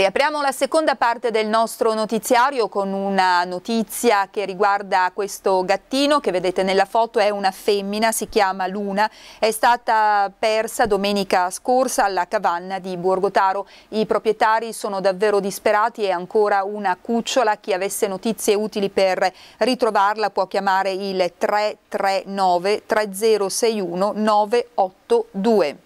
Riapriamo la seconda parte del nostro notiziario con una notizia che riguarda questo gattino che vedete nella foto, è una femmina, si chiama Luna, è stata persa domenica scorsa alla cavanna di Borgotaro. I proprietari sono davvero disperati e ancora una cucciola, chi avesse notizie utili per ritrovarla può chiamare il 339 3061 982.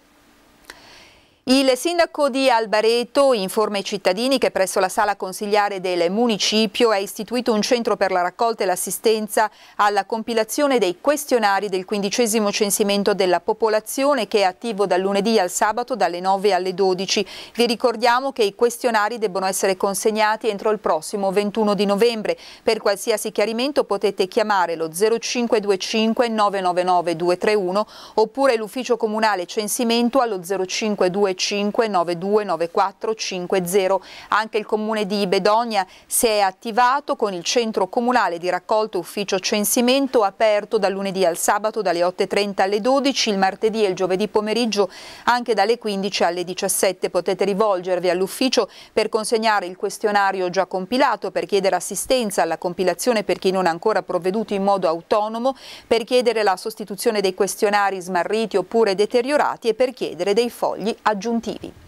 Il sindaco di Albareto informa i cittadini che presso la sala consigliare del municipio è istituito un centro per la raccolta e l'assistenza alla compilazione dei questionari del quindicesimo censimento della popolazione che è attivo dal lunedì al sabato dalle 9 alle 12. Vi ricordiamo che i questionari debbono essere consegnati entro il prossimo 21 di novembre. Per qualsiasi chiarimento potete chiamare lo 0525 999 231 oppure l'ufficio comunale censimento allo 0525 335929450. Anche il comune di Bedonia si è attivato con il centro comunale di raccolto ufficio censimento aperto dal lunedì al sabato dalle 8.30 alle 12, il martedì e il giovedì pomeriggio anche dalle 15 alle 17. Potete rivolgervi all'ufficio per consegnare il questionario già compilato, per chiedere assistenza alla compilazione per chi non ha ancora provveduto in modo autonomo, per chiedere la sostituzione dei questionari smarriti oppure deteriorati e per chiedere dei fogli aggiuntivi aggiuntivi.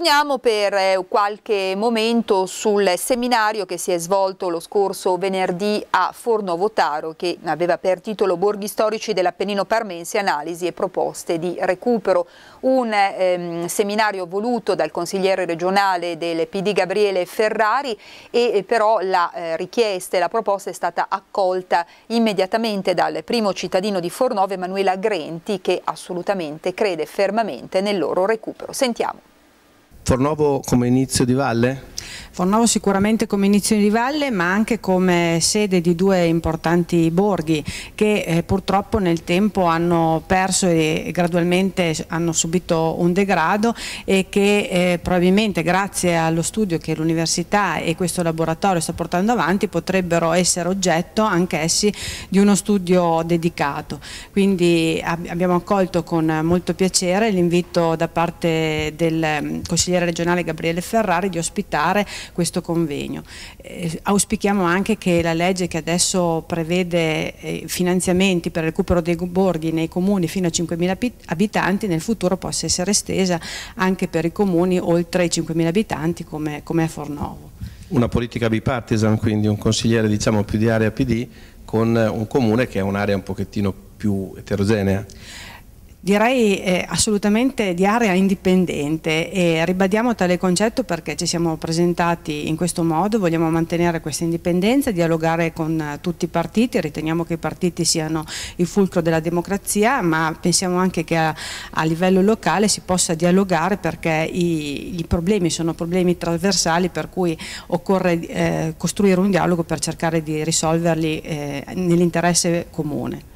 Torniamo per eh, qualche momento sul seminario che si è svolto lo scorso venerdì a Forno Votaro che aveva per titolo Borghi storici dell'Appennino Parmense, analisi e proposte di recupero. Un ehm, seminario voluto dal consigliere regionale del PD Gabriele Ferrari e eh, però la eh, richiesta e la proposta è stata accolta immediatamente dal primo cittadino di Fornove Emanuela Grenti che assolutamente crede fermamente nel loro recupero. Sentiamo. Fornovo come inizio di valle? Fornovo sicuramente come inizio di valle ma anche come sede di due importanti borghi che eh, purtroppo nel tempo hanno perso e gradualmente hanno subito un degrado e che eh, probabilmente grazie allo studio che l'università e questo laboratorio sta portando avanti potrebbero essere oggetto anch'essi di uno studio dedicato. Quindi ab abbiamo accolto con molto piacere l'invito da parte del mm, consigliere regionale Gabriele Ferrari di ospitare questo convegno. Eh, auspichiamo anche che la legge che adesso prevede eh, finanziamenti per il recupero dei borghi nei comuni fino a 5.000 abitanti nel futuro possa essere estesa anche per i comuni oltre i 5.000 abitanti come, come a Fornovo. Una politica bipartisan, quindi un consigliere diciamo più di area PD con eh, un comune che è un'area un pochettino più eterogenea direi eh, assolutamente di area indipendente e ribadiamo tale concetto perché ci siamo presentati in questo modo, vogliamo mantenere questa indipendenza, dialogare con eh, tutti i partiti, riteniamo che i partiti siano il fulcro della democrazia ma pensiamo anche che a, a livello locale si possa dialogare perché i, i, problemi sono problemi trasversali per cui occorre eh, costruire un dialogo per cercare di risolverli eh, nell'interesse comune.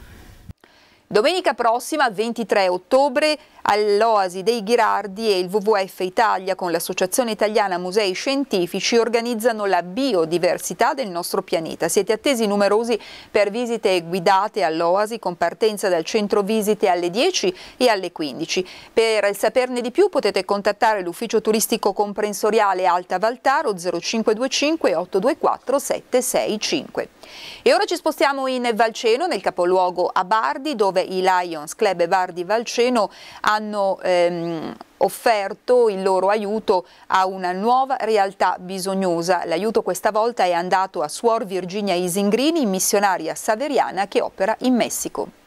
Domenica prossima, 23 ottobre, all'Oasi dei Ghirardi e il WWF Italia con l'Associazione Italiana Musei Scientifici organizzano la biodiversità del nostro pianeta. Siete attesi numerosi per visite guidate all'Oasi con partenza dal centro visite alle 10 e alle 15. Per saperne di più potete contattare l'ufficio turistico comprensoriale Alta Valtaro 0525 824 765. E ora ci spostiamo in Valceno, nel capoluogo Abardi, dove i Lions Club e Bar Valceno hanno ehm, offerto il loro aiuto a una nuova realtà bisognosa. L'aiuto questa volta è andato a Suor Virginia Isingrini, missionaria saveriana che opera in Messico.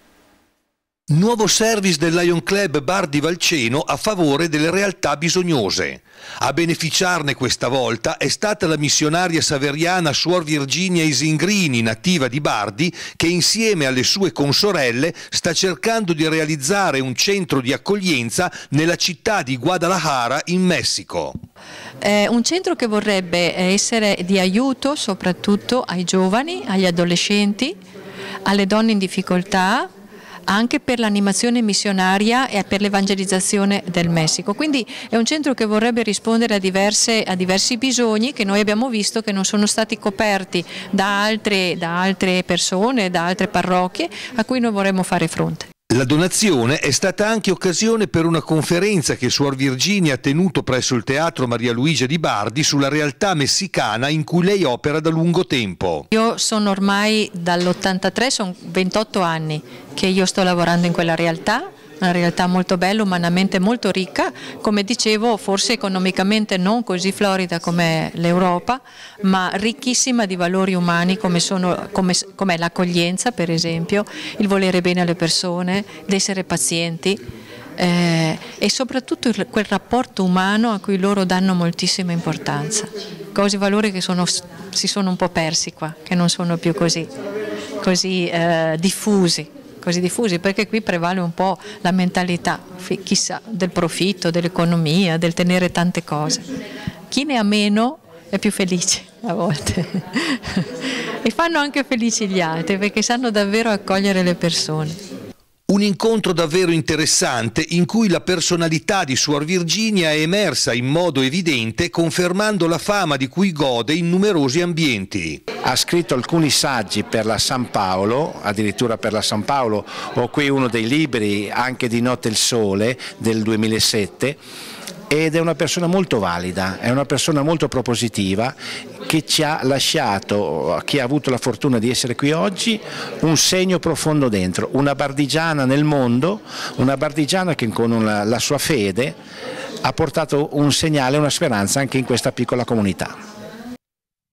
Nuovo service del Lion Club Bar di Valceno a favore delle realtà bisognose. A beneficiarne questa volta è stata la missionaria saveriana Suor Virginia Isingrini, nativa di Bardi, che insieme alle sue consorelle sta cercando di realizzare un centro di accoglienza nella città di Guadalajara in Messico. È un centro che vorrebbe essere di aiuto soprattutto ai giovani, agli adolescenti, alle donne in difficoltà anche per l'animazione missionaria e per l'evangelizzazione del Messico. Quindi è un centro che vorrebbe rispondere a, diverse, a diversi bisogni che noi abbiamo visto che non sono stati coperti da altre, da altre persone, da altre parrocchie a cui noi vorremmo fare fronte. La donazione è stata anche occasione per una conferenza che Suor Virginia ha tenuto presso il Teatro Maria Luigia di Bardi sulla realtà messicana in cui lei opera da lungo tempo. Io sono ormai dall'83, sono 28 anni che io sto lavorando in quella realtà, una realtà molto bella, umanamente molto ricca, come dicevo forse economicamente non così florida come l'Europa, ma ricchissima di valori umani come, come, come l'accoglienza per esempio, il volere bene alle persone, attenzione, eh, di essere pazienti eh, e soprattutto quel rapporto umano a cui loro danno moltissima importanza, cose, e valori che sono, si sono un po' persi qua, che non sono più così, così eh, diffusi così diffusi, perché qui prevale un po' la mentalità, chissà, del profitto, dell'economia, del tenere tante cose. Chi ne ha meno è più felice a volte e fanno anche felici gli altri perché sanno davvero accogliere le persone. Un incontro davvero interessante in cui la personalità di Suor Virginia è emersa in modo evidente confermando la fama di cui gode in numerosi ambienti. Ha scritto alcuni saggi per la San Paolo, addirittura per la San Paolo, ho qui uno dei libri anche di Notte il Sole del 2007 ed è una persona molto valida, è una persona molto propositiva che ci ha lasciato, chi ha avuto la fortuna di essere qui oggi, un segno profondo dentro, una bardigiana nel mondo, una bardigiana che con una, la sua fede ha portato un segnale, una speranza anche in questa piccola comunità.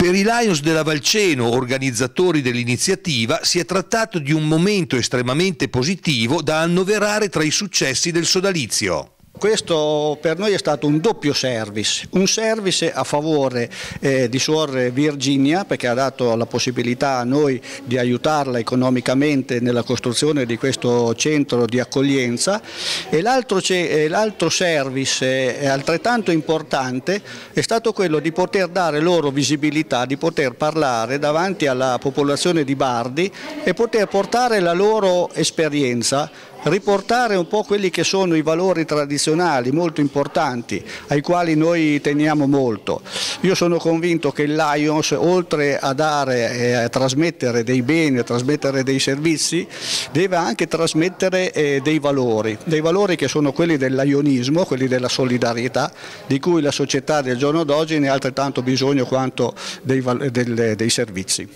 Per i Lions della Valceno, organizzatori dell'iniziativa, si è trattato di un momento estremamente positivo da annoverare tra i successi del sodalizio. Questo per noi è stato un doppio service, un service a favore eh, di Suor Virginia perché ha dato la possibilità a noi di aiutarla economicamente nella costruzione di questo centro di accoglienza e l'altro service eh, altrettanto importante è stato quello di poter dare loro visibilità, di poter parlare davanti alla popolazione di Bardi e poter portare la loro esperienza riportare un po' quelli che sono i valori tradizionali molto importanti ai quali noi teniamo molto. Io sono convinto che il Lions oltre a dare e a trasmettere dei beni, a trasmettere dei servizi, deve anche trasmettere eh, dei valori, dei valori che sono quelli del lionismo, quelli della solidarietà, di cui la società del giorno d'oggi ne ha altrettanto bisogno quanto dei, dei, dei servizi.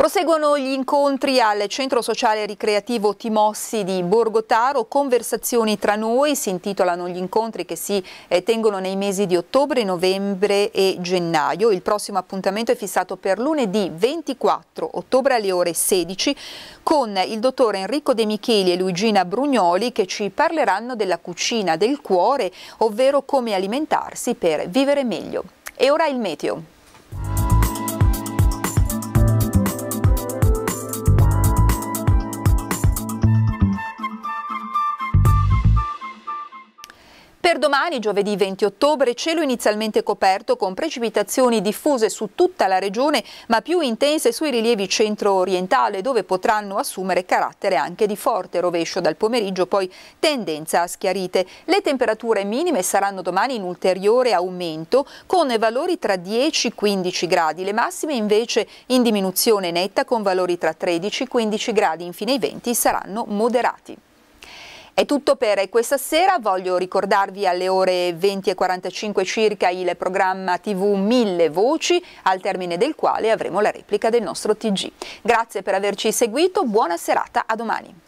Proseguono gli incontri al Centro Sociale Ricreativo Timossi di Borgotaro, conversazioni tra noi, si intitolano gli incontri che si eh, tengono nei mesi di ottobre, novembre e gennaio. Il prossimo appuntamento è fissato per lunedì 24 ottobre alle ore 16 con il dottor Enrico De Micheli e Luigina Brugnoli che ci parleranno della cucina del cuore, ovvero come alimentarsi per vivere meglio. E ora il meteo. Per domani, giovedì 20 ottobre, cielo inizialmente coperto con precipitazioni diffuse su tutta la regione, ma più intense sui rilievi centro-orientale, dove potranno assumere carattere anche di forte rovescio dal pomeriggio, poi tendenza a schiarite. Le temperature minime saranno domani in ulteriore aumento, con valori tra 10 e 15 gradi, le massime invece in diminuzione netta con valori tra 13 e 15 gradi, infine i venti saranno moderati. È tutto per questa sera, voglio ricordarvi alle ore 20.45 circa il programma TV 1000 Voci, al termine del quale avremo la replica del nostro TG. Grazie per averci seguito, buona serata, a domani.